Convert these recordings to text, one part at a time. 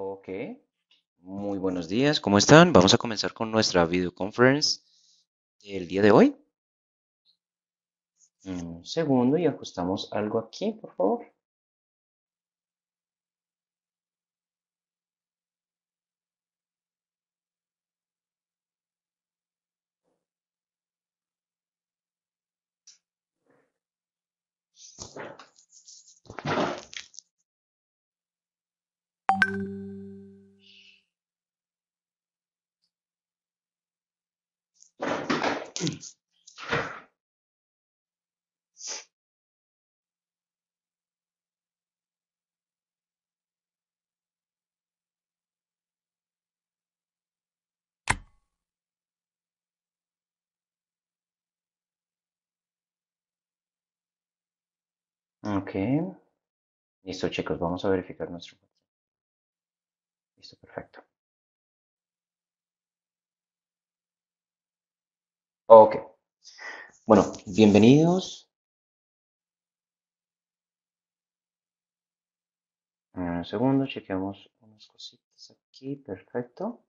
Ok, muy buenos días, ¿cómo están? Vamos a comenzar con nuestra videoconferencia del día de hoy. Un segundo y ajustamos algo aquí, por favor. Ok. Listo, chicos, vamos a verificar nuestro Listo, perfecto. Ok. Bueno, bienvenidos. Un segundo, chequeamos unas cositas aquí, perfecto.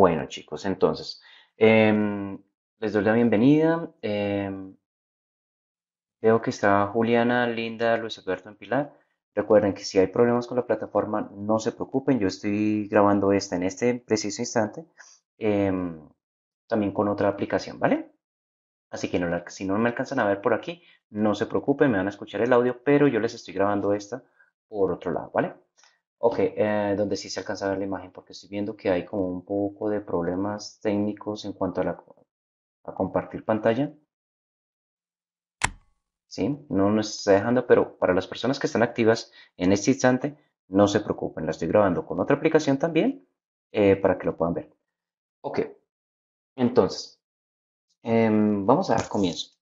Bueno, chicos, entonces, em, les doy la bienvenida. Em, veo que está Juliana, Linda, Luis Alberto en Pilar. Recuerden que si hay problemas con la plataforma, no se preocupen. Yo estoy grabando esta en este preciso instante, em, también con otra aplicación, ¿vale? Así que si no me alcanzan a ver por aquí, no se preocupen, me van a escuchar el audio, pero yo les estoy grabando esta por otro lado, ¿vale? Ok, eh, donde sí se alcanza a ver la imagen, porque estoy viendo que hay como un poco de problemas técnicos en cuanto a, compartir pantalla. Sí, no nos está dejando, pero para las personas que están activas en este instante, no se preocupen, la estoy grabando con otra aplicación también eh, para que lo puedan ver. Ok, entonces, em, vamos a dar comienzo.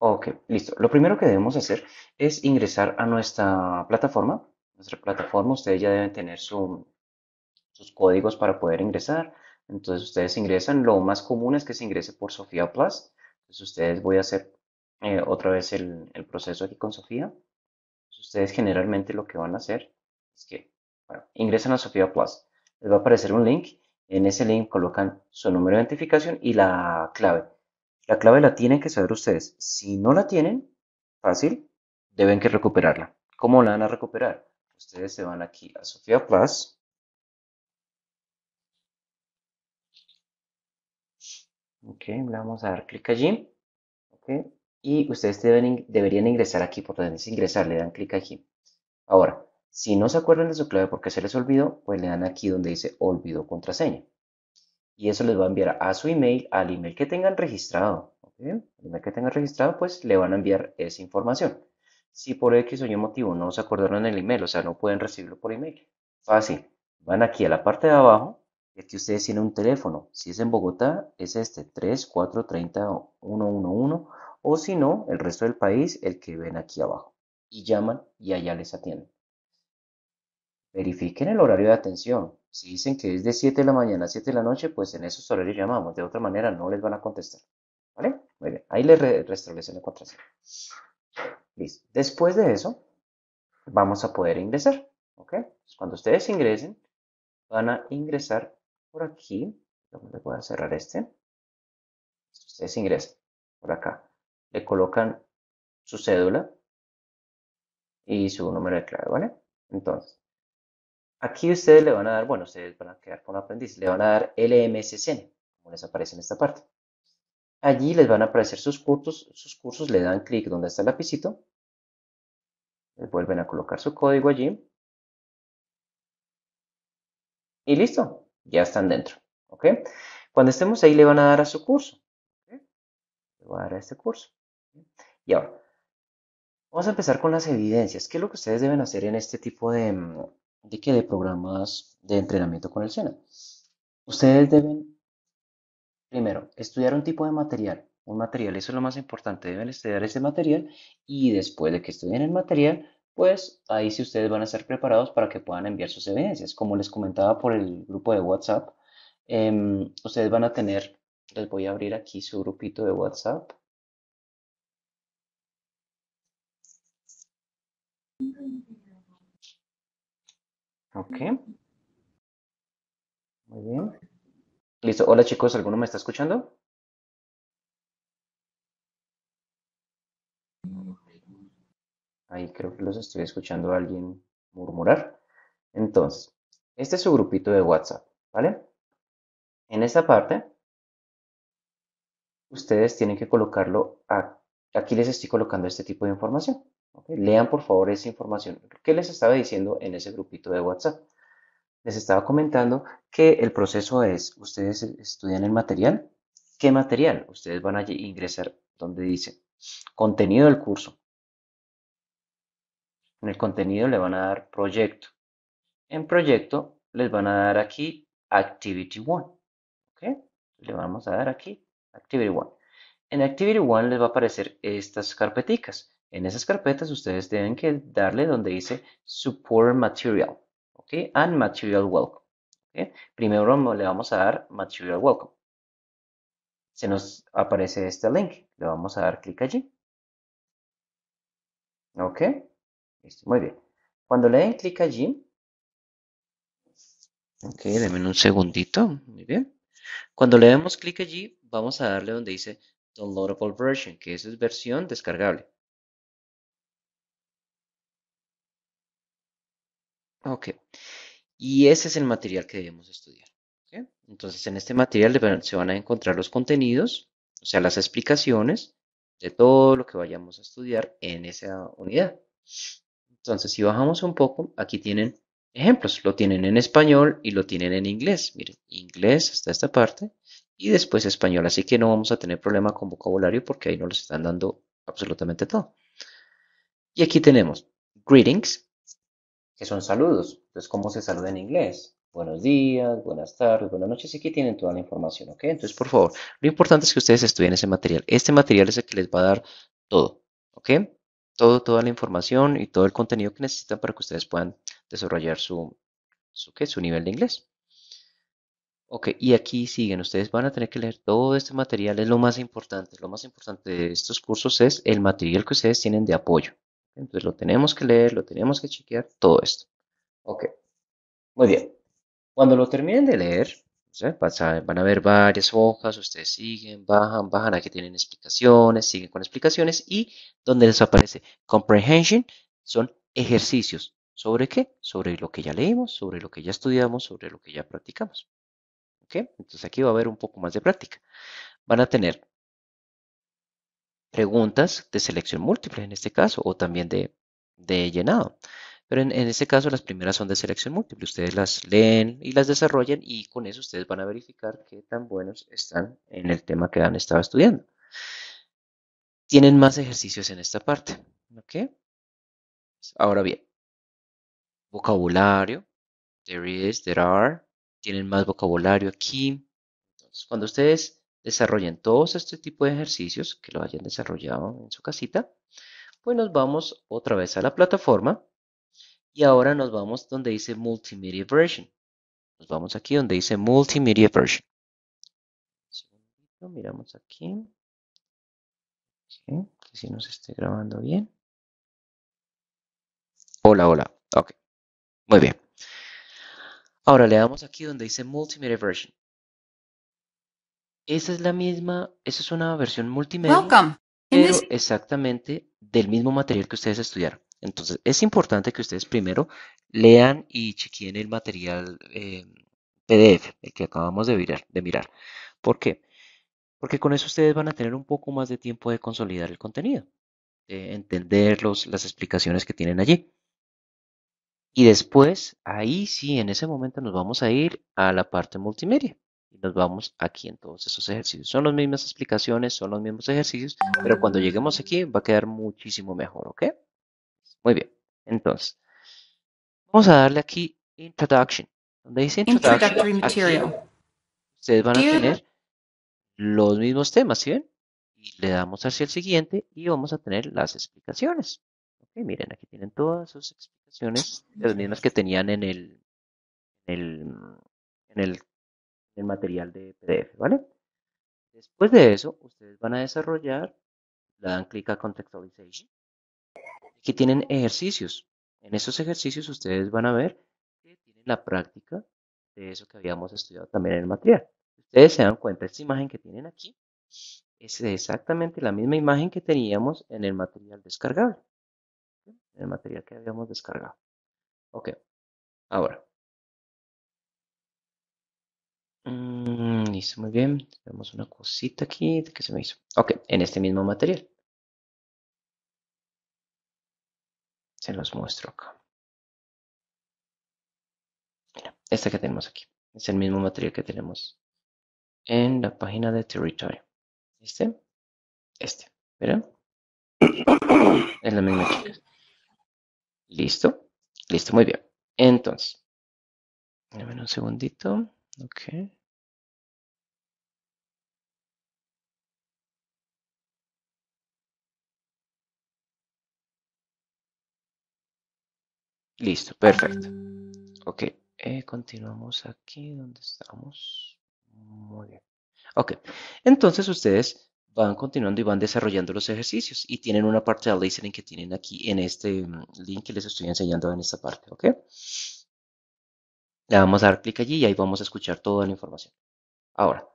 Ok, listo. Lo primero que debemos hacer es ingresar a nuestra plataforma. Nuestra plataforma, ustedes ya deben tener sus códigos para poder ingresar. Entonces ustedes ingresan. Lo más común es que se ingrese por Sofía Plus. Entonces ustedes voy a hacer eh, otra vez el, proceso aquí con Sofía. ustedes generalmente lo que van a hacer es que ingresan a Sofía Plus. Les va a aparecer un link. En ese link colocan su número de identificación y la clave. La clave la tienen que saber ustedes. Si no la tienen, fácil, deben que recuperarla. ¿Cómo la van a recuperar? Ustedes se van aquí a Sofía Plus. Ok, le vamos a dar clic allí. Ok, Y ustedes deberían ingresar aquí, por donde dice ingresar, le dan clic aquí. Ahora, si no se acuerdan de su clave porque se les olvidó, pues le dan aquí donde dice Olvido contraseña y eso les va a enviar a su email, al email que tengan registrado. El email que tengan registrado, pues le van a enviar esa información. Si por X o Y motivo no se acordaron el email, o sea, no pueden recibirlo por email, fácil. Van aquí a la parte de abajo, es que ustedes tienen un teléfono. Si es en Bogotá, es este 3430111. o si no, el resto del país, el que ven aquí abajo. Y llaman y allá les atienden. Verifiquen el horario de atención. Si dicen que es de 7 de la mañana a 7 de la noche, pues en esos horarios llamamos. De otra manera no les van a contestar. ¿Vale? Muy bien. Ahí les restablecen la contraseña. Listo. Después de eso, vamos a poder ingresar. ¿Ok? cuando ustedes ingresen, van a ingresar por aquí. Le voy a cerrar este. Ustedes ingresan por acá. Le colocan su cédula y su número de clave, ¿vale? Entonces, Aquí ustedes le van a dar, bueno, ustedes van a quedar con aprendiz, le van a dar LMSCN, como les aparece en esta parte. Allí les van a aparecer sus cursos, sus cursos le dan clic donde está el lapicito, les vuelven a colocar su código allí, y listo, ya están dentro, ¿ok? Cuando estemos ahí le van a dar a su curso, le voy a dar a este curso. Y ahora, vamos a empezar con las evidencias. ¿Qué es lo que ustedes deben hacer en este tipo de, mm, de que de programas de entrenamiento con el SENA. Ustedes deben, primero, estudiar un tipo de material, un material, eso es lo más importante, deben estudiar ese material y después de que estudien el material, pues ahí sí ustedes van a estar preparados para que puedan enviar sus evidencias. Como les comentaba por el grupo de WhatsApp, em, ustedes van a tener, les voy a abrir aquí su grupito de WhatsApp. Ok. Muy bien. Listo. Hola chicos, ¿alguno me está escuchando? Ahí creo que los estoy escuchando a alguien murmurar. Entonces, este es su grupito de WhatsApp, ¿vale? En esta parte, ustedes tienen que colocarlo, a, aquí les estoy colocando este tipo de información lean por favor esa información. ¿Qué les estaba diciendo en ese grupito de WhatsApp? Les estaba comentando que el proceso es, ustedes estudian el material. ¿Qué material? Ustedes van a ingresar donde dice contenido del curso. En el contenido le van a dar proyecto. En proyecto les van a dar aquí Activity 1. Le vamos a dar aquí Activity 1. En Activity 1 les va a aparecer estas carpeticas en esas carpetas ustedes deben que darle donde dice Support Material, ¿ok? And Material Welcome. Primero le vamos a dar Material Welcome. Se nos aparece este link. Le vamos a dar clic allí. ¿Ok? muy bien. Cuando le den clic allí, ok, denme un segundito, muy bien. Cuando le demos clic allí, vamos a darle donde dice Downloadable Version, que eso es versión descargable. Ok. Y ese es el material que debemos estudiar. Entonces, en este material se van a encontrar los contenidos, o sea, las explicaciones de todo lo que vayamos a estudiar en esa unidad. Entonces, si bajamos un poco, aquí tienen ejemplos. Lo tienen en español y lo tienen en inglés. Miren, inglés hasta esta parte y después español. Así que no vamos a tener problema con vocabulario porque ahí nos los están dando absolutamente todo. Y aquí tenemos greetings, que son saludos. Entonces, ¿cómo se saluda en inglés? Buenos días, buenas tardes, buenas noches. Aquí tienen toda la información, ¿ok? Entonces, por favor, lo importante es que ustedes estudien ese material. Este material es el que les va a dar todo, ¿ok? Todo, toda la información y todo el contenido que necesitan para que ustedes puedan desarrollar su, su, su nivel de inglés. Ok, y aquí siguen, ustedes van a tener que leer todo este material, es lo más importante. Lo más importante de estos cursos es el material que ustedes tienen de apoyo, entonces lo tenemos que leer, lo tenemos que chequear, todo esto. Ok, muy bien. Cuando lo terminen de leer, van a ver varias hojas, ustedes siguen, bajan, bajan, aquí tienen explicaciones, siguen con explicaciones y donde les aparece comprehension son ejercicios. ¿Sobre qué? Sobre lo que ya leímos, sobre lo que ya estudiamos, sobre lo que ya practicamos. ¿Ok? Entonces aquí va a haber un poco más de práctica. Van a tener preguntas de selección múltiple en este caso, o también de, de llenado. Pero en, este caso las primeras son de selección múltiple. Ustedes las leen y las desarrollan y con eso ustedes van a verificar qué tan buenos están en el tema que han estado estudiando. Tienen más ejercicios en esta parte. ¿Ok? Ahora bien, vocabulario. There is, there are. Tienen más vocabulario aquí. Entonces, cuando ustedes desarrollen todos este tipo de ejercicios que lo hayan desarrollado en su casita, pues nos vamos otra vez a la plataforma y ahora nos vamos donde dice Multimedia Version. Nos vamos aquí donde dice Multimedia Version. miramos aquí. que si nos esté grabando bien. Hola, hola. Ok. Muy bien. Ahora le damos aquí donde dice Multimedia Version. Esa es la misma, esa es una versión multimedia. Pero exactamente del mismo material que ustedes estudiaron. Entonces, es importante que ustedes primero lean y chequen el material eh, PDF, el que acabamos de mirar, de mirar. ¿Por qué? Porque con eso ustedes van a tener un poco más de tiempo de consolidar el contenido, de entender los, las explicaciones que tienen allí. Y después, ahí sí, en ese momento nos vamos a ir a la parte multimedia y nos vamos aquí en todos esos ejercicios. Son las mismas explicaciones, son los mismos ejercicios, pero cuando lleguemos aquí va a quedar muchísimo mejor, ¿ok? Muy bien, entonces, vamos a darle aquí Introduction, donde dice Introduction, material. ustedes van a tener los mismos temas, ¿sí ven? Y le damos hacia el siguiente y vamos a tener las explicaciones. Ok, miren, aquí tienen todas sus explicaciones, las mismas que tenían en el, en el el material de PDF, ¿vale? Después de eso, ustedes van a desarrollar, le dan clic a Contextualization. Aquí tienen ejercicios. En esos ejercicios ustedes van a ver que tienen la práctica de eso que habíamos estudiado también en el material. Ustedes se dan cuenta, esta imagen que tienen aquí es exactamente la misma imagen que teníamos en el material descargable. el material que habíamos descargado. Ok, ahora, Mm, listo, muy bien. Tenemos una cosita aquí que se me hizo. Ok, en este mismo material. Se los muestro acá. Mira, esta que tenemos aquí. Es el mismo material que tenemos en la página de Territory. ¿Este? Este. ¿Verdad? es la misma chica. Listo. Listo, muy bien. Entonces, dame un segundito. Okay. Listo, perfecto. Ok, eh, continuamos aquí donde estamos. Muy bien. Ok, entonces ustedes van continuando y van desarrollando los ejercicios y tienen una parte de listening que tienen aquí en este mm, link que les estoy enseñando en esta parte, ¿ok? Le vamos a dar clic allí y ahí vamos a escuchar toda la información. Ahora,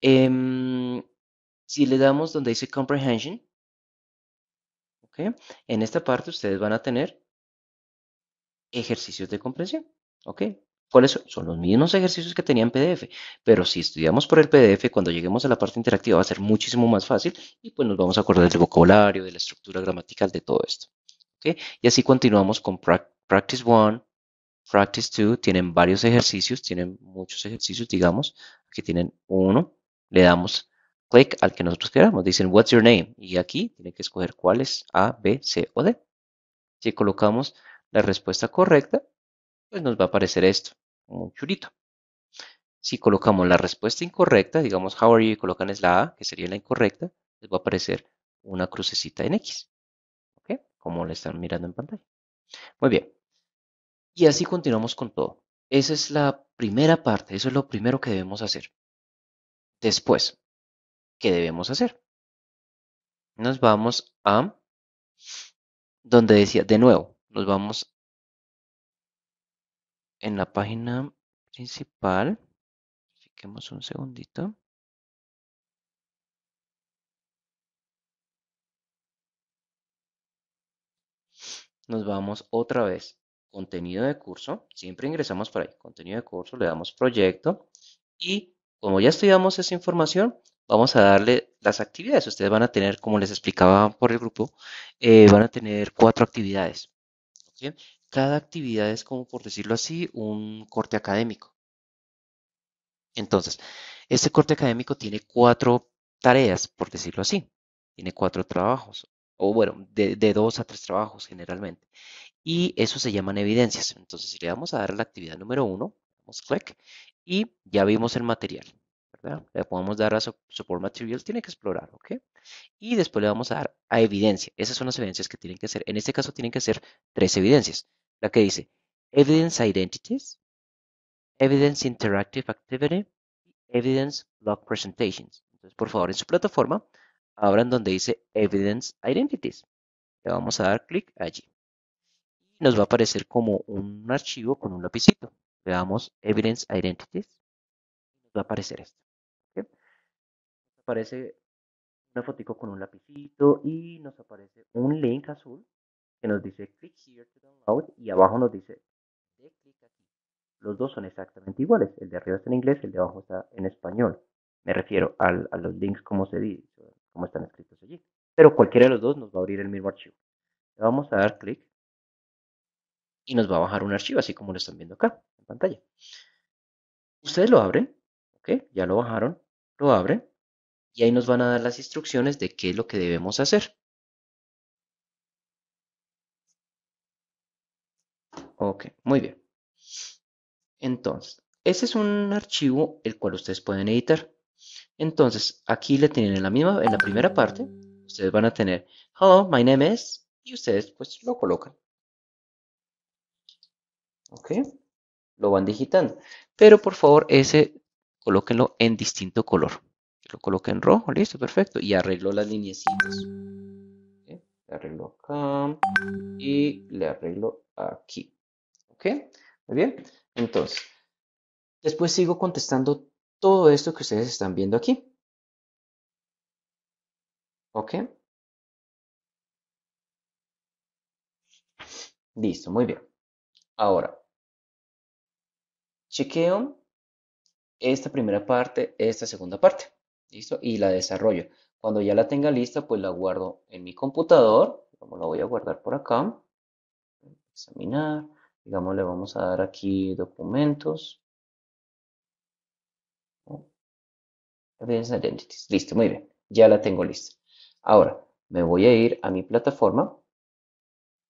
em, si le damos donde dice Comprehension, ¿ok? En esta parte ustedes van a tener ejercicios de comprensión. ¿Ok? ¿Cuáles son? los mismos ejercicios que tenían en PDF, pero si estudiamos por el PDF, cuando lleguemos a la parte interactiva va a ser muchísimo más fácil y pues nos vamos a acordar del vocabulario, de la estructura gramatical, de todo esto. ¿ok? Y así continuamos con Practice 1, Practice 2, tienen varios ejercicios, tienen muchos ejercicios, digamos, aquí tienen uno, le damos clic al que nosotros queramos, dicen What's your name? Y aquí tienen que escoger cuál es A, B, C o D. Si colocamos la respuesta correcta, pues nos va a aparecer esto, un churito. Si colocamos la respuesta incorrecta, digamos how are you y colocan es la A, que sería la incorrecta, les va a aparecer una crucecita en X, ¿ok? Como le están mirando en pantalla. Muy bien. Y así continuamos con todo. Esa es la primera parte, eso es lo primero que debemos hacer. Después, ¿qué debemos hacer? Nos vamos a donde decía, de nuevo, nos vamos en la página principal. Fiquemos un segundito. Nos vamos otra vez. Contenido de curso. Siempre ingresamos por ahí. Contenido de curso. Le damos proyecto. Y como ya estudiamos esa información, vamos a darle las actividades. Ustedes van a tener, como les explicaba por el grupo, eh, van a tener cuatro actividades. Cada actividad es como, por decirlo así, un corte académico. Entonces, este corte académico tiene cuatro tareas, por decirlo así. Tiene cuatro trabajos, o bueno, de, dos a tres trabajos generalmente. Y eso se llaman evidencias. Entonces, le vamos a dar la actividad número uno, damos clic y ya vimos el material. Le podemos dar a Support Materials, tiene que explorar, ¿ok? Y después le vamos a dar a evidencia. Esas son las evidencias que tienen que hacer. En este caso tienen que hacer tres evidencias. La que dice Evidence Identities, Evidence Interactive Activity y Evidence Log Presentations. Entonces, por favor, en su plataforma, abran donde dice Evidence Identities. Le vamos a dar clic allí. Y Nos va a aparecer como un archivo con un lapicito. Le damos Evidence Identities. Nos va a aparecer esto aparece una fotico con un lapicito y nos aparece un link azul que nos dice click here to download y abajo nos dice aquí. Los dos son exactamente iguales, el de arriba está en inglés, el de abajo está en español. Me refiero a los links como se dice, están escritos allí. Pero cualquiera de los dos nos va a abrir el mismo archivo. Le vamos a dar clic y nos va a bajar un archivo, así como lo están viendo acá en pantalla. Ustedes lo abren, ¿ok? Ya lo bajaron, lo abren y ahí nos van a dar las instrucciones de qué es lo que debemos hacer. Ok, muy bien. Entonces, ese es un archivo el cual ustedes pueden editar. Entonces, aquí le tienen en la misma, en la primera parte, ustedes van a tener Hello, my name is, y ustedes pues lo colocan. Ok, lo van digitando. Pero por favor, ese colóquenlo en distinto color lo coloqué en rojo, listo, perfecto. Y arregló las líneas Le arreglo acá y le arreglo aquí. ¿Ok? Muy bien. Entonces, después sigo contestando todo esto que ustedes están viendo aquí. ¿Ok? Listo, muy bien. Ahora, chequeo esta primera parte, esta segunda parte. ¿Listo? Y la desarrollo. Cuando ya la tenga lista, pues la guardo en mi computador. Como la voy a guardar por acá. Examinar. Digamos, le vamos a dar aquí documentos. Oh. Evidence Identities. Listo, muy bien. Ya la tengo lista. Ahora, me voy a ir a mi plataforma.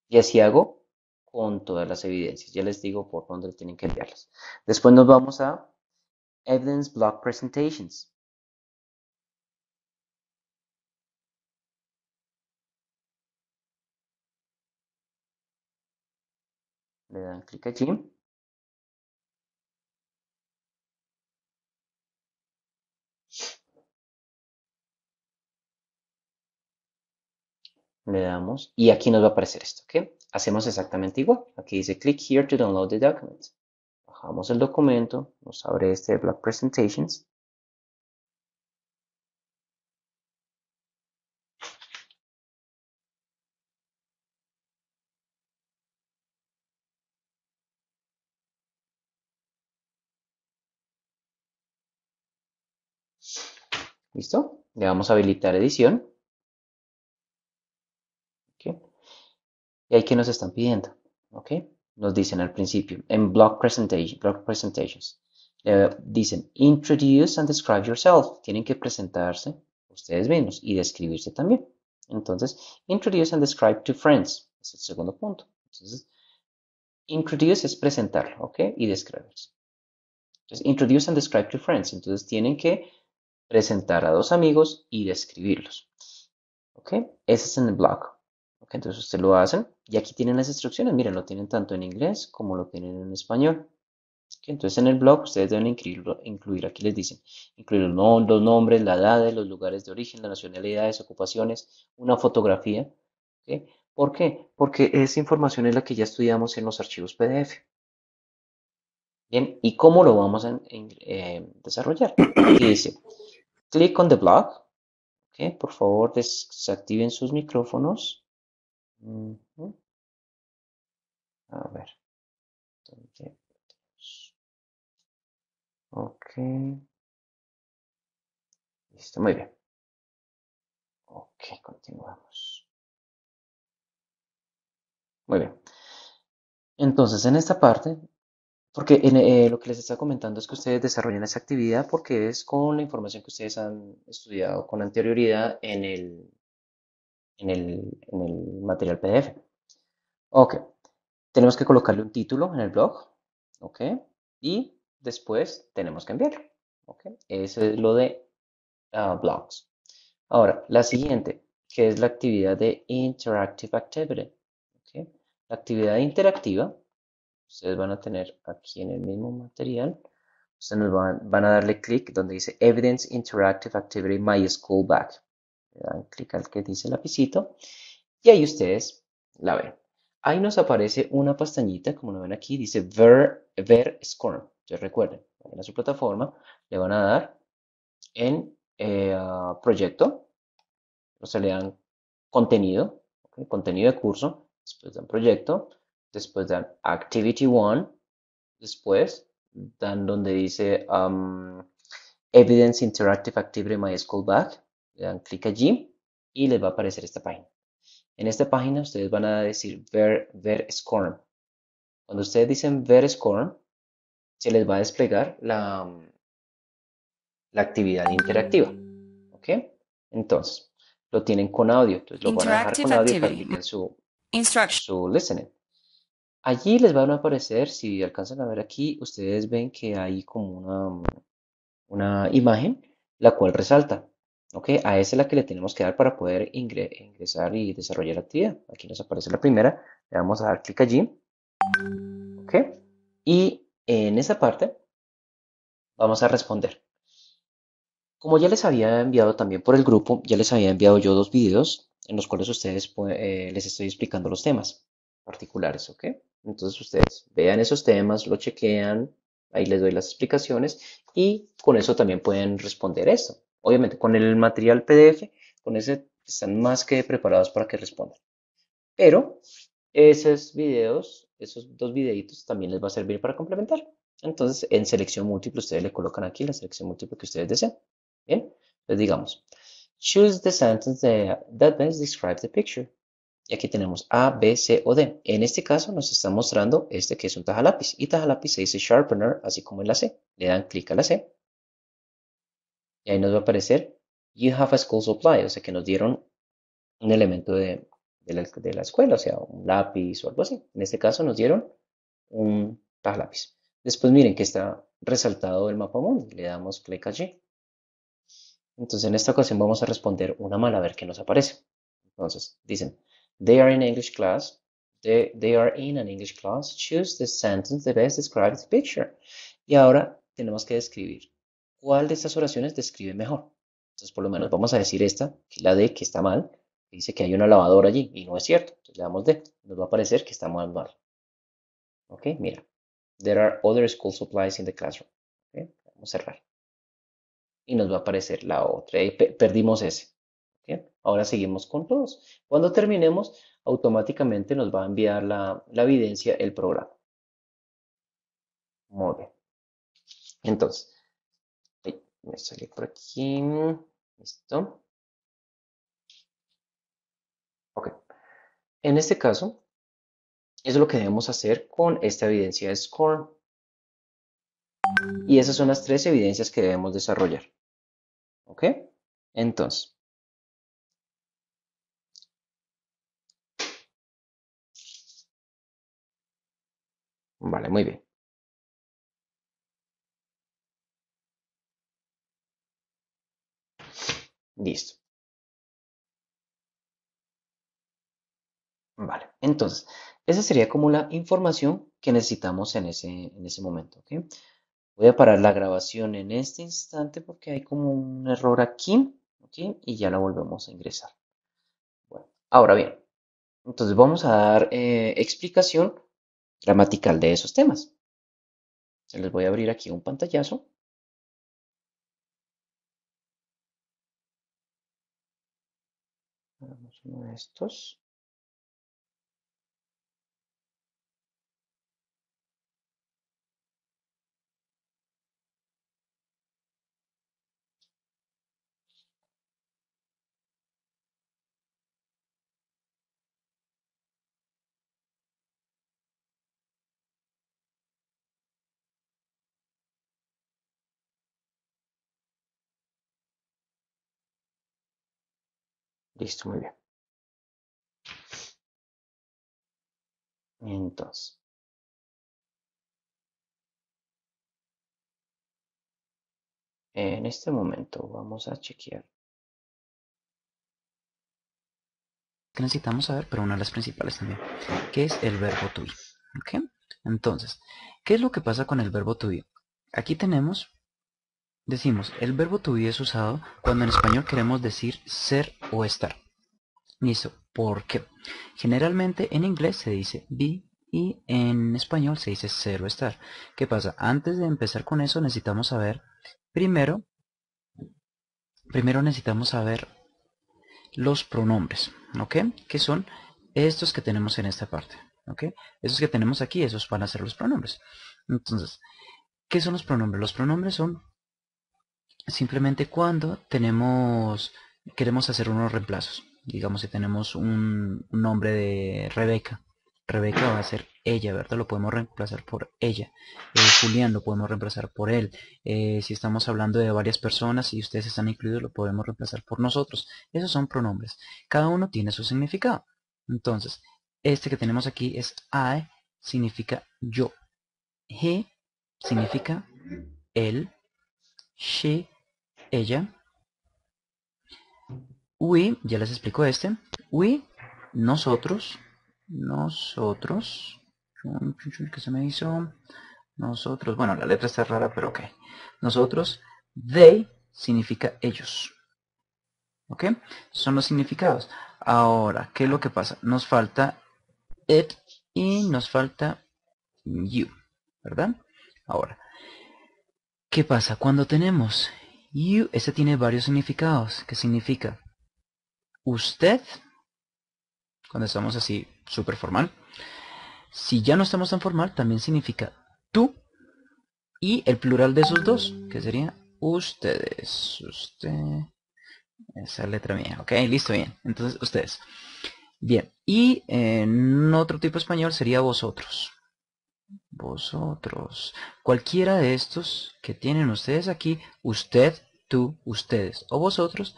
Y así hago con todas las evidencias. Ya les digo por dónde tienen que enviarlas. Después nos vamos a Evidence Block Presentations. le dan clic aquí. Le damos y aquí nos va a aparecer esto. ¿ok? Hacemos exactamente igual. Aquí dice click here to download the document. Bajamos el documento, nos abre este de Black Presentations. ¿Listo? Le vamos a habilitar edición. ¿Okay? Y ahí que nos están pidiendo. ¿Ok? Nos dicen al principio, en Block, presentation, block Presentations, eh, dicen Introduce and Describe Yourself. Tienen que presentarse ustedes mismos y describirse también. Entonces, Introduce and Describe to Friends. Es el segundo punto. Entonces, Introduce es presentar, ¿ok? Y describirse. Entonces, Introduce and Describe to Friends. Entonces, tienen que presentar a dos amigos y describirlos. ¿Ok? Ese es en el blog. ¿Ok? Entonces ustedes lo hacen y aquí tienen las instrucciones. Miren, lo tienen tanto en inglés como lo tienen en español. ¿Ok? Entonces en el blog ustedes deben incluir, aquí les dicen, incluir los, nombres, la edad, los lugares de origen, las nacionalidades, ocupaciones, una fotografía. ok ¿Por qué? Porque esa información es la que ya estudiamos en los archivos PDF. Bien, ¿y cómo lo vamos a, eh, desarrollar? Aquí dice, click on the block. Okay, por favor, desactiven sus micrófonos. A ver. Ok. Listo, muy bien. Ok, continuamos. Muy bien. Entonces, en esta parte porque eh, lo que les está comentando es que ustedes desarrollan esa actividad porque es con la información que ustedes han estudiado con anterioridad en el, en el, material PDF. Ok, tenemos que colocarle un título en el blog, ok, y después tenemos que enviarlo, ok. Eso es lo de ah, blogs. Ahora, la siguiente, que es la actividad de Interactive Activity. Okay. La actividad interactiva ustedes van a tener aquí en el mismo material, ustedes nos van, a darle clic donde dice Evidence Interactive Activity My School Back. Le dan clic al que dice lapicito y ahí ustedes la ven. Ahí nos aparece una pestañita, como lo ven aquí, dice Ver, ver score recuerden, en su plataforma le van a dar en eh, proyecto, o sea, le dan contenido, contenido de curso, después dan proyecto, después dan Activity One, después dan donde dice um, Evidence Interactive Activity School Back, le dan clic allí y les va a aparecer esta página. En esta página ustedes van a decir ver, ver Cuando ustedes dicen ver score, se les va a desplegar la, um, la actividad interactiva. ¿Ok? Entonces, lo tienen con audio. Entonces lo van a dejar con audio para que su, su listening. Allí les van a aparecer, si alcanzan a ver aquí, ustedes ven que hay como una, mm, una imagen la cual resalta. ¿ok? A esa es la que le tenemos que dar para poder ingresar y desarrollar la actividad. Aquí nos aparece la primera, le vamos a dar clic allí. ¿ok? Y en esa parte vamos a responder. Como ya les había enviado también por el grupo, ya les había enviado yo dos videos en los cuales ustedes eh, les estoy explicando los temas particulares, ¿ok? Entonces ustedes vean esos temas, lo chequean, ahí les doy las explicaciones y con eso también pueden responder eso. Obviamente con el material PDF, con ese están más que preparados para que respondan. Pero esos videos, esos dos videitos también les va a servir para complementar. Entonces en selección múltiple ustedes le colocan aquí la selección múltiple que ustedes deseen, Bien, les digamos, choose the sentence that best describes the picture. Y aquí tenemos A, B, C o D. En este caso nos está mostrando este que es un taja lápiz. Y taja lápiz se dice Sharpener, así como en la C. Le dan clic a la C. Y ahí nos va a aparecer You have a school supply. O sea que nos dieron un elemento de, de, la, escuela, o sea, un lápiz o algo así. En este caso nos dieron un tajalápiz lápiz. Después miren que está resaltado el mapa mundo Le damos clic allí. Entonces en esta ocasión vamos a responder una mala a ver qué nos aparece. Entonces dicen They are in English class. They, are in an English class. Choose the sentence that best describes the picture. Y ahora tenemos que describir cuál de estas oraciones describe mejor. Entonces, por lo menos vamos a decir esta, que la D, que está mal. dice que hay una lavadora allí y no es cierto. Entonces le damos de, Nos va a parecer que está mal. mal. Ok, mira. There are other school supplies in the classroom. vamos a cerrar. Y nos va a aparecer la otra. Eh, perdimos ese. Ahora seguimos con todos. Cuando terminemos, automáticamente nos va a enviar la, evidencia el programa. Muy Entonces, me sale por aquí. Listo. Ok. En este caso, eso es lo que debemos hacer con esta evidencia de score. Y esas son las tres evidencias que debemos desarrollar. ¿Ok? Entonces, Vale, muy bien. Listo. Vale, entonces, esa sería como la información que necesitamos en ese, en ese momento. Voy a parar la grabación en este instante porque hay como un error aquí y ya la volvemos a ingresar. Bueno, ahora bien, entonces vamos a dar eh, explicación gramatical de esos temas. les voy a abrir aquí un pantallazo. uno de estos. Listo, muy bien. Entonces. En este momento vamos a chequear. necesitamos saber, pero una de las principales también, que es el verbo to be. Entonces, ¿qué es lo que pasa con el verbo to Aquí tenemos Decimos, el verbo to be es usado cuando en español queremos decir ser o estar. Listo, ¿por qué? Generalmente en inglés se dice be y en español se dice ser o estar. ¿Qué pasa? Antes de empezar con eso necesitamos saber, primero, primero necesitamos saber los pronombres, ¿ok? Que son estos que tenemos en esta parte, ¿ok? Esos que tenemos aquí, esos van a ser los pronombres. Entonces, ¿qué son los pronombres? Los pronombres son simplemente cuando tenemos queremos hacer unos reemplazos. Digamos si tenemos un, nombre de Rebeca. Rebeca va a ser ella, ¿verdad? Lo podemos reemplazar por ella. Eh, Julián lo podemos reemplazar por él. Eh, si estamos hablando de varias personas y ustedes están incluidos, lo podemos reemplazar por nosotros. Esos son pronombres. Cada uno tiene su significado. Entonces, este que tenemos aquí es I, e, significa yo. He significa él. She ella, we, ya les explico este, we, nosotros, nosotros, que se me hizo? Nosotros, bueno, la letra está rara, pero ok. Nosotros, they significa ellos. ¿Ok? Son los significados. Ahora, ¿qué es lo que pasa? Nos falta it y nos falta you, ¿verdad? Ahora, ¿qué pasa? Cuando tenemos y ese tiene varios significados. ¿Qué significa? Usted, cuando estamos así súper formal. Si ya no estamos tan formal, también significa tú. Y el plural de esos dos, que sería ustedes. Usted. Esa letra mía. Ok, listo, bien. Entonces, ustedes. Bien. Y en otro tipo español sería vosotros vosotros. Cualquiera de estos que tienen ustedes aquí, usted, tú, ustedes o vosotros,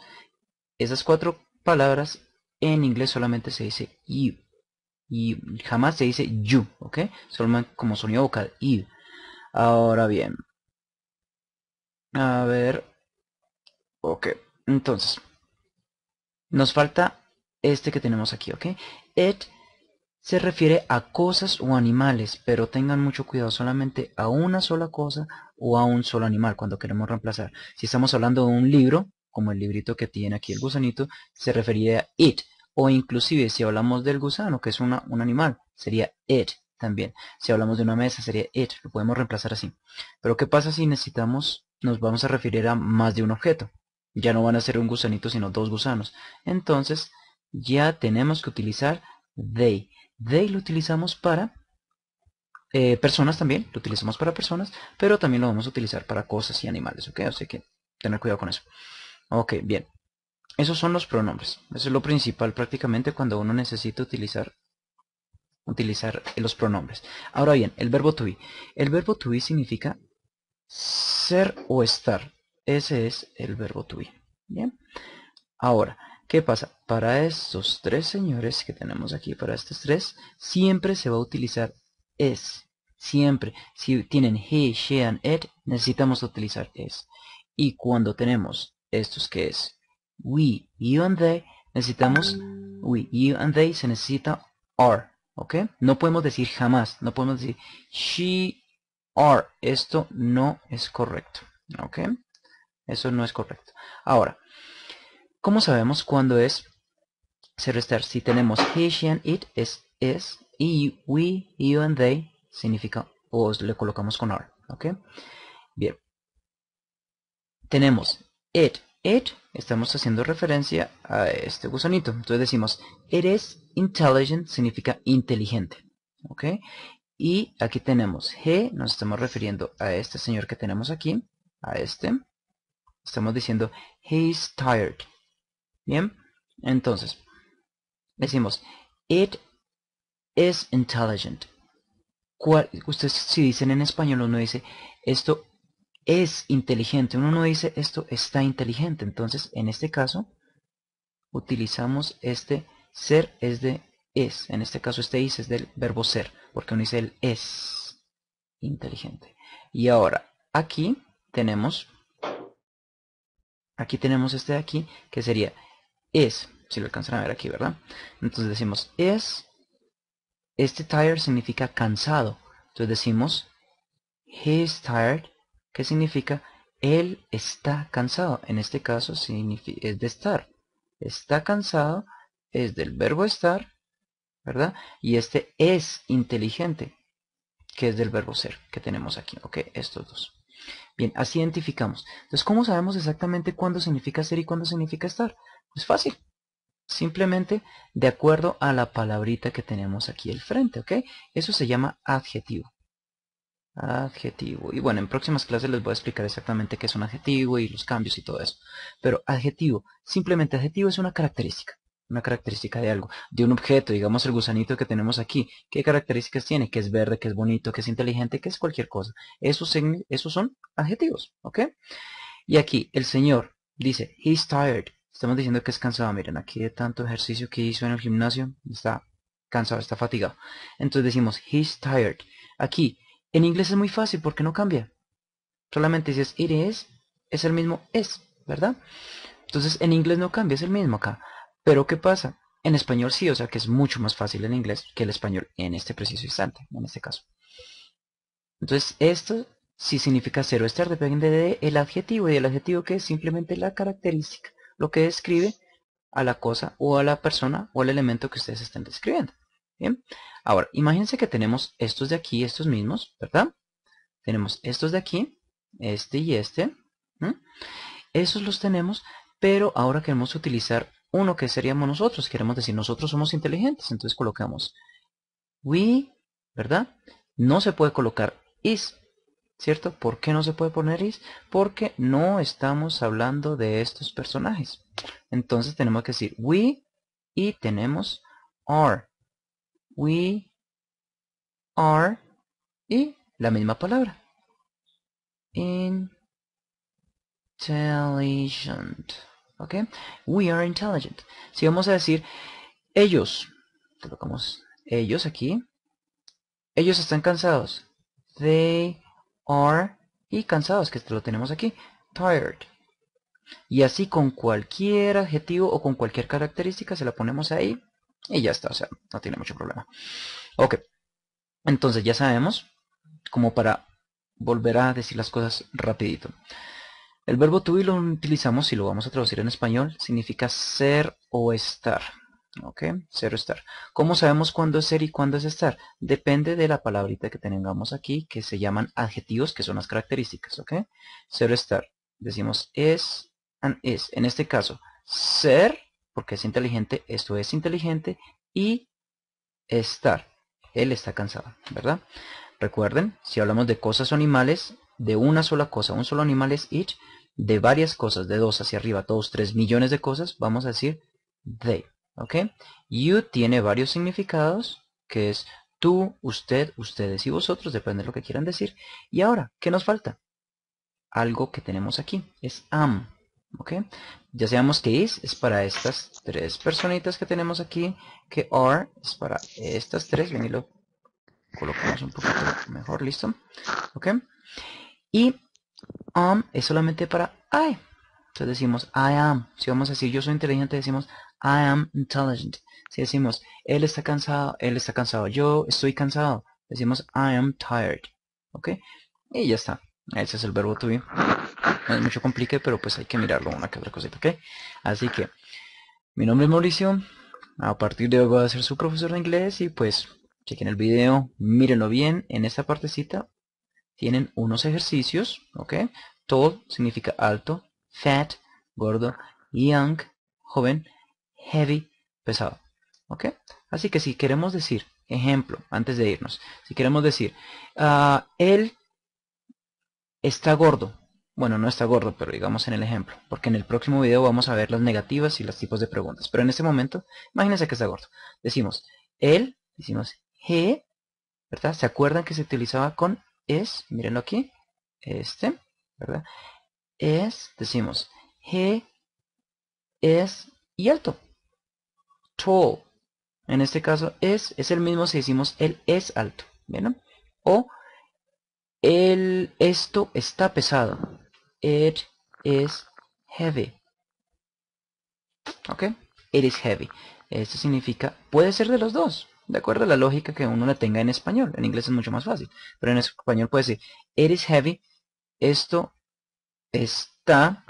esas cuatro palabras en inglés solamente se dice you. Y jamás se dice you, ¿ok? Solamente como sonido vocal, you. Ahora bien. A ver. Ok, entonces. Nos falta este que tenemos aquí, ¿ok? se refiere a cosas o animales, pero tengan mucho cuidado solamente a una sola cosa o a un solo animal cuando queremos reemplazar. Si estamos hablando de un libro, como el librito que tiene aquí el gusanito, se referiría a it, o inclusive si hablamos del gusano, que es un animal, sería it también. Si hablamos de una mesa, sería it, lo podemos reemplazar así. Pero ¿qué pasa si necesitamos, nos vamos a referir a más de un objeto? Ya no van a ser un gusanito, sino dos gusanos. Entonces, ya tenemos que utilizar they. They lo utilizamos para eh, personas también, lo utilizamos para personas, pero también lo vamos a utilizar para cosas y animales, ¿ok? Así que tener cuidado con eso. Ok, bien. Esos son los pronombres. Eso es lo principal prácticamente cuando uno necesita utilizar utilizar los pronombres. Ahora bien, el verbo to be. El verbo to be significa ser o estar. Ese es el verbo to be. Bien. Ahora, ¿Qué pasa? Para estos tres señores que tenemos aquí, para estos tres, siempre se va a utilizar es. Siempre. Si tienen he, she, and it, necesitamos utilizar es. Y cuando tenemos estos que es we, you and they, necesitamos we, you and they, se necesita are. ¿Ok? No podemos decir jamás, no podemos decir she, are. Esto no es correcto. ¿Ok? Eso no es correcto. Ahora, ¿Cómo sabemos cuándo es ser estar? Si tenemos he, she, and it es es y we, you and they significa o le colocamos con r. ¿ok? Bien. Tenemos it, it estamos haciendo referencia a este gusanito. Entonces decimos it is intelligent significa inteligente, ¿ok? Y aquí tenemos he, nos estamos refiriendo a este señor que tenemos aquí, a este. Estamos diciendo he is tired, Bien, entonces, decimos, it is intelligent. Ustedes si dicen en español, uno dice, esto es inteligente. Uno no dice, esto está inteligente. Entonces, en este caso, utilizamos este ser es de es. En este caso, este is es del verbo ser, porque uno dice el es inteligente. Y ahora, aquí tenemos, aquí tenemos este de aquí, que sería es, si lo alcanzan a ver aquí, ¿verdad? Entonces decimos es, este tired significa cansado. Entonces decimos he tired, que significa él está cansado. En este caso es de estar. Está cansado es del verbo estar, ¿verdad? Y este es inteligente, que es del verbo ser que tenemos aquí. Ok, estos dos. Bien, así identificamos. Entonces, ¿cómo sabemos exactamente cuándo significa ser y cuándo significa estar? Es fácil. Simplemente de acuerdo a la palabrita que tenemos aquí al frente, ¿ok? Eso se llama adjetivo. Adjetivo. Y bueno, en próximas clases les voy a explicar exactamente qué es un adjetivo y los cambios y todo eso. Pero adjetivo, simplemente adjetivo es una característica una característica de algo, de un objeto, digamos el gusanito que tenemos aquí. ¿Qué características tiene? Que es verde, que es bonito, que es inteligente, que es cualquier cosa. Esos, esos son adjetivos, ¿ok? Y aquí el señor dice, he's tired estamos diciendo que es cansado. Miren, aquí de tanto ejercicio que hizo en el gimnasio, está cansado, está fatigado. Entonces decimos, he's tired. Aquí, en inglés es muy fácil porque no cambia. Solamente dices, it is, es el mismo es, ¿verdad? Entonces en inglés no cambia, es el mismo acá. Pero ¿qué pasa? En español sí, o sea que es mucho más fácil en inglés que el español en este preciso instante, en este caso. Entonces esto sí significa cero estar, depende del adjetivo y el adjetivo que es simplemente la característica lo que describe a la cosa o a la persona o al elemento que ustedes estén describiendo. ahora imagínense que tenemos estos de aquí, estos mismos, ¿verdad? Tenemos estos de aquí, este y este. Esos los tenemos, pero ahora queremos utilizar uno que seríamos nosotros. Queremos decir, nosotros somos inteligentes, entonces colocamos we, ¿verdad? No se puede colocar is, ¿Cierto? ¿Por qué no se puede poner is? Porque no estamos hablando de estos personajes. Entonces tenemos que decir we y tenemos are. We are y la misma palabra. Intelligent. ¿Ok? We are intelligent. Si vamos a decir ellos, colocamos ellos aquí. Ellos están cansados. They are y cansados, que lo tenemos aquí, tired. Y así con cualquier adjetivo o con cualquier característica se la ponemos ahí y ya está, o sea, no tiene mucho problema. Ok, entonces ya sabemos, como para volver a decir las cosas rapidito. El verbo to be lo utilizamos, si lo vamos a traducir en español, significa ser o estar. ¿Ok? Cero estar. ¿Cómo sabemos cuándo es ser y cuándo es estar? Depende de la palabrita que tengamos aquí, que se llaman adjetivos, que son las características. ¿Ok? Ser estar. Decimos es and is. En este caso, ser, porque es inteligente, esto es inteligente, y estar. Él está cansado, ¿verdad? Recuerden, si hablamos de cosas o animales, de una sola cosa, un solo animal es it, de varias cosas, de dos hacia arriba, todos tres millones de cosas, vamos a decir they. ¿Ok? You tiene varios significados, que es tú, usted, ustedes y vosotros, depende de lo que quieran decir. Y ahora, ¿qué nos falta? Algo que tenemos aquí, es am. ¿Ok? Ya sabemos que is es para estas tres personitas que tenemos aquí, que are es para estas tres, ven y lo colocamos un poquito mejor, ¿listo? ¿Ok? Y am es solamente para I. Entonces decimos I am. Si vamos a decir yo soy inteligente, decimos I am intelligent. Si decimos, él está cansado, él está cansado, yo estoy cansado, decimos I am tired. ¿Ok? Y ya está. Ese es el verbo to be. No es mucho complique, pero pues hay que mirarlo una que otra cosita, ¿ok? Así que, mi nombre es Mauricio. A partir de hoy voy a ser su profesor de inglés y pues chequen el video, mírenlo bien. En esta partecita tienen unos ejercicios, ¿ok? Tall significa alto, fat, gordo, young, joven, heavy, pesado. ¿Ok? Así que si queremos decir, ejemplo, antes de irnos, si queremos decir, ah, él está gordo. Bueno, no está gordo, pero digamos en el ejemplo, porque en el próximo video vamos a ver las negativas y los tipos de preguntas. Pero en este momento, imagínense que está gordo. Decimos, él, decimos, he, ¿verdad? ¿Se acuerdan que se utilizaba con es? mirenlo aquí, este, ¿verdad? Es, decimos, he, es y alto, o En este caso es, es el mismo si decimos el es alto. O el, esto está pesado. It is heavy. ¿Ok? It is heavy. Esto significa, puede ser de los dos. De acuerdo a la lógica que uno la tenga en español. En inglés es mucho más fácil. Pero en español puede ser, it is heavy. Esto está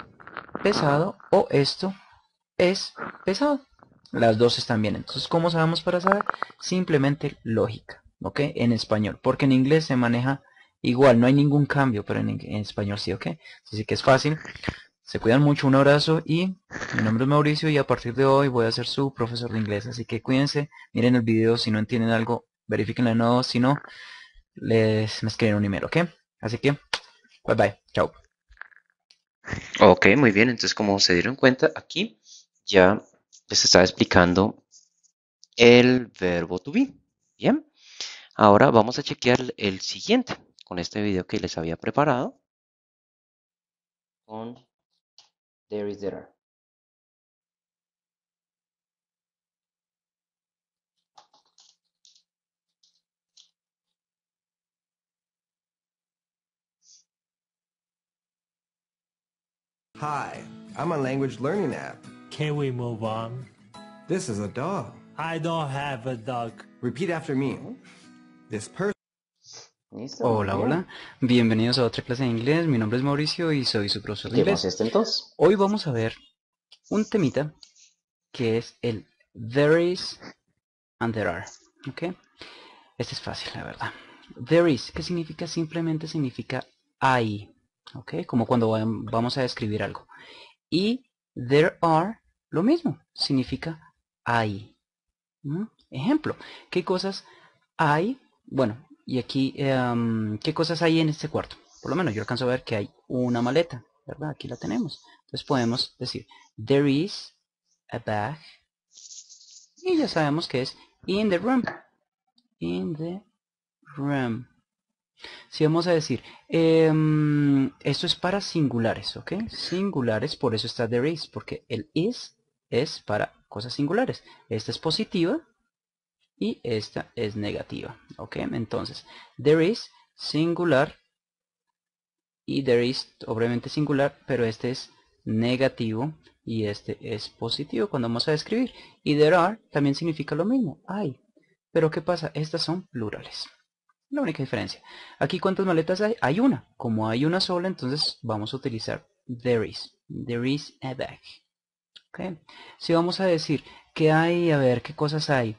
pesado. O esto es pesado. Las dos están bien. Entonces, ¿cómo sabemos para saber? Simplemente lógica, ¿ok? En español, porque en inglés se maneja igual, no hay ningún cambio, pero en, español sí, ¿ok? Así que es fácil. Se cuidan mucho, un abrazo y mi nombre es Mauricio y a partir de hoy voy a ser su profesor de inglés. Así que cuídense, miren el video, si no entienden algo, verifiquen de nuevo, si no, les me escriben un email, ¿ok? Así que, bye bye, chao. Ok, muy bien, entonces como se dieron cuenta, aquí ya se está explicando el verbo to be. Bien, ahora vamos a chequear el siguiente con este video que les había preparado. there is there. Hi, I'm a language learning app. Can we move on? This is a dog. I don't have a dog. Repeat after me. This person. Hola, hola. Bienvenidos a otra clase de inglés. Mi nombre es Mauricio y soy su profesor de inglés. Este, entonces? Hoy vamos a ver un temita que es el there is and there are. ¿Ok? Este es fácil, la verdad. There is, ¿qué significa simplemente significa hay. ¿Ok? Como cuando vamos a escribir algo. Y there are lo mismo, significa hay. Ejemplo, ¿qué cosas hay? Bueno, y aquí, em, ¿qué cosas hay en este cuarto? Por lo menos yo alcanzo a ver que hay una maleta, ¿verdad? Aquí la tenemos. Entonces podemos decir, there is a bag. Y ya sabemos que es in the room. In the room. Si vamos a decir, em, esto es para singulares, ¿ok? Singulares, por eso está there is, porque el is es para cosas singulares. Esta es positiva y esta es negativa. ¿Ok? Entonces, there is singular y there is obviamente singular, pero este es negativo y este es positivo cuando vamos a escribir. Y there are también significa lo mismo, hay. Pero ¿qué pasa? Estas son plurales. La única diferencia. Aquí ¿cuántas maletas hay? Hay una. Como hay una sola, entonces vamos a utilizar there is. There is a bag. Si vamos a decir que hay, a ver, ¿qué cosas hay?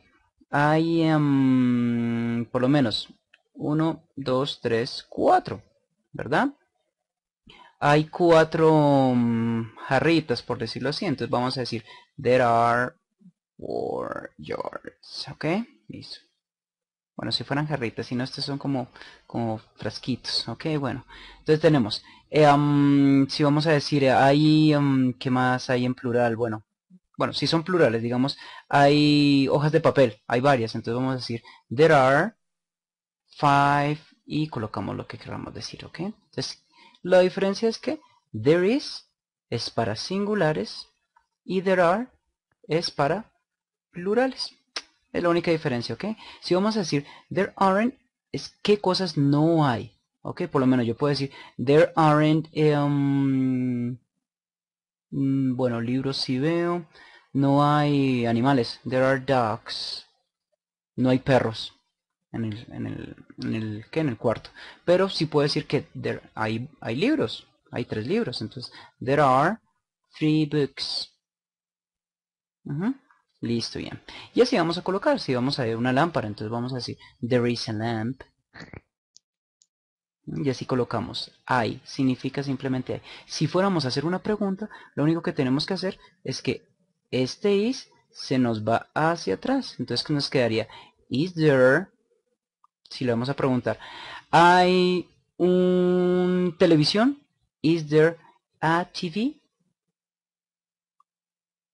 Hay em, por lo menos 1, 2, 3, 4, ¿verdad? Hay cuatro mm, jarritas, por decirlo así. Entonces vamos a decir, there are four yards. ¿Ok? Listo. Bueno, si fueran jarritas, si no, estos son como, como frasquitos. Ok, bueno. Entonces tenemos, eh, si vamos a decir, hay, ¿qué más hay en plural? Bueno, bueno, si son plurales, digamos, hay hojas de papel, hay varias. Entonces vamos a decir, there are five, y colocamos lo que queramos decir, ok. Entonces, la diferencia es que there is es para singulares y there are es para plurales. Es la única diferencia, ¿ok? Si vamos a decir there aren't, es qué cosas no hay. ¿Ok? Por lo menos yo puedo decir there aren't, em, mm, bueno, libros sí veo. No hay animales. There are dogs. No hay perros. En el, en el, en el, ¿qué? En el cuarto. Pero sí puedo decir que hay, hay libros. Hay tres libros. Entonces, there are three books. Listo, bien. Y así vamos a colocar, si vamos a ver una lámpara, entonces vamos a decir, there is a lamp. Y así colocamos, hay, significa simplemente hay. Si fuéramos a hacer una pregunta, lo único que tenemos que hacer es que este is se nos va hacia atrás. Entonces nos quedaría, is there, si le vamos a preguntar, ¿hay un televisión? Is there a TV?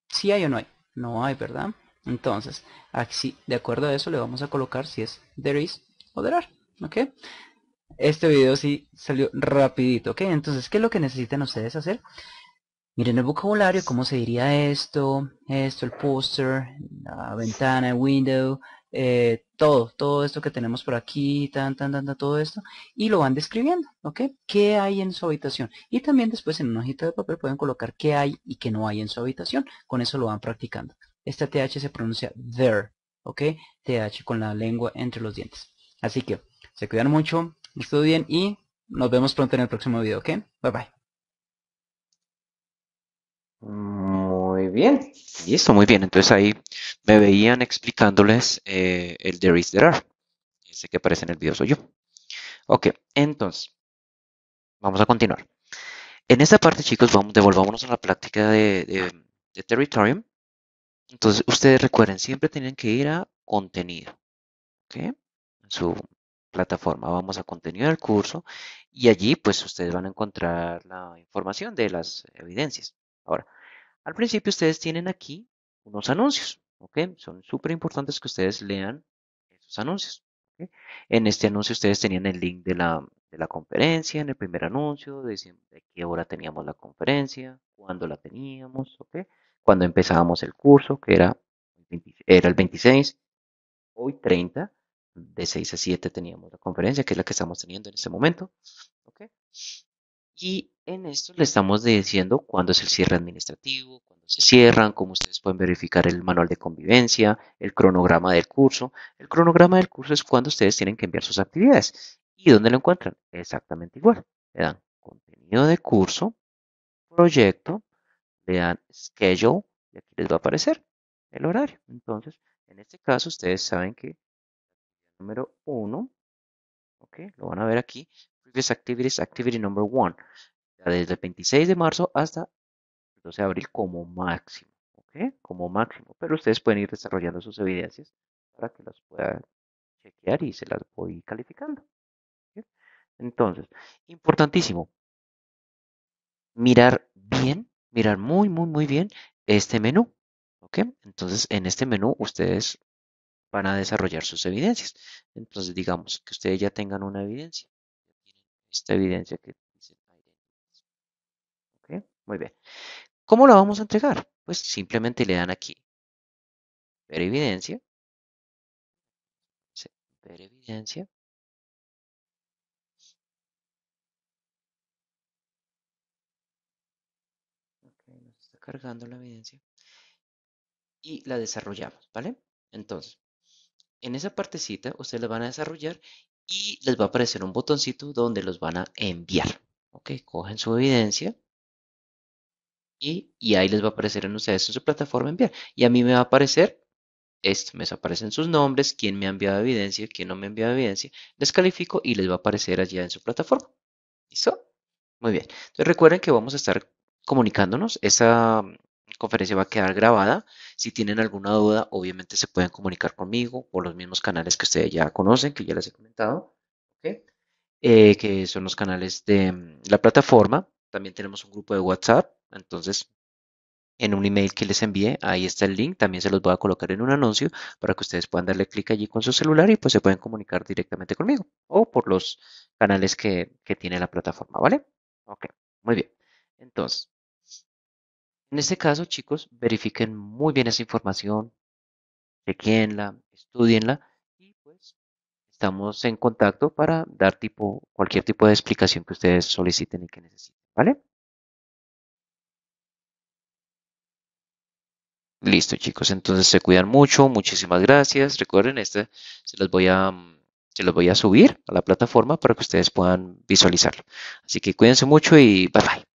¿Sí hay o no hay? No hay, ¿verdad? Entonces, aquí, de acuerdo a eso le vamos a colocar si es there is o there are. ¿Ok? Este video sí salió rapidito. ¿Ok? Entonces, ¿qué es lo que necesitan ustedes hacer? Miren el vocabulario, cómo se diría esto, esto, el poster la ventana, el window, eh, todo, todo esto que tenemos por aquí, tan, tan, tan, todo esto, y lo van describiendo, ¿ok? ¿Qué hay en su habitación? Y también después en un hojita de papel pueden colocar qué hay y qué no hay en su habitación, con eso lo van practicando. Esta TH se pronuncia there, ¿ok? TH con la lengua entre los dientes. Así que, se cuidan mucho, estudien y nos vemos pronto en el próximo video, ¿ok? Bye bye bien. Listo, muy bien. Entonces ahí me veían explicándoles eh, el there is, there Ese que aparece en el video soy yo. Ok, entonces, vamos a continuar. En esta parte, chicos, vamos, devolvámonos a la práctica de, Territorium. Entonces, ustedes recuerden, siempre tienen que ir a contenido. ¿Ok? En su plataforma. Vamos a contenido del curso y allí, pues, ustedes van a encontrar la información de las evidencias. Ahora, al principio ustedes tienen aquí unos anuncios, ¿ok? Son súper importantes que ustedes lean esos anuncios. ¿okay? En este anuncio ustedes tenían el link de la, conferencia, en el primer anuncio, de, de qué hora teníamos la conferencia, cuándo la teníamos, ¿ok? Cuando empezábamos el curso, que era, era el 26, hoy 30, de 6 a 7 teníamos la conferencia, que es la que estamos teniendo en este momento, ¿ok? Y en esto le estamos diciendo cuándo es el cierre administrativo, cuándo se cierran, cómo ustedes pueden verificar el manual de convivencia, el cronograma del curso. El cronograma del curso es cuando ustedes tienen que enviar sus actividades. ¿Y dónde lo encuentran? Exactamente igual. Le dan contenido de curso, proyecto, le dan schedule y aquí les va a aparecer el horario. Entonces, en este caso ustedes saben que número uno, ok, lo van a ver aquí, previous activities, activity number One desde el 26 de marzo hasta el 12 de abril como máximo, ¿ok? Como máximo. Pero ustedes pueden ir desarrollando sus evidencias para que las puedan chequear y se las voy calificando. Entonces, importantísimo, mirar bien, mirar muy, muy, muy bien este menú, ¿ok? Entonces, en este menú ustedes van a desarrollar sus evidencias. Entonces, digamos que ustedes ya tengan una evidencia. Esta evidencia que muy bien. ¿Cómo la vamos a entregar? Pues simplemente le dan aquí. Ver evidencia. Ver evidencia. está cargando la evidencia. Y la desarrollamos, ¿vale? Entonces, en esa partecita ustedes la van a desarrollar y les va a aparecer un botoncito donde los van a enviar. Ok, cogen su evidencia y, ahí les va a aparecer en ustedes en su plataforma enviar. Y a mí me va a aparecer esto, me aparecen sus nombres, quién me ha enviado evidencia, quién no me ha enviado evidencia, les califico y les va a aparecer allá en su plataforma. ¿Listo? Muy bien. Entonces recuerden que vamos a estar comunicándonos. Esa mm, conferencia va a quedar grabada. Si tienen alguna duda, obviamente se pueden comunicar conmigo por los mismos canales que ustedes ya conocen, que ya les he comentado, eh, que son los canales de mm, la plataforma. También tenemos un grupo de WhatsApp entonces, en un email que les envié. Ahí está el link. También se los voy a colocar en un anuncio para que ustedes puedan darle clic allí con su celular y pues se pueden comunicar directamente conmigo o por los canales que, tiene la plataforma, ¿vale? Ok, muy bien. Entonces, en este caso, chicos, verifiquen muy bien esa información, chequenla, estudienla y pues estamos en contacto para dar tipo, cualquier tipo de explicación que ustedes soliciten y que necesiten, ¿vale? Listo, chicos. Entonces se cuidan mucho. Muchísimas gracias. Recuerden, este se los voy a, se los voy a subir a la plataforma para que ustedes puedan visualizarlo. Así que cuídense mucho y bye bye.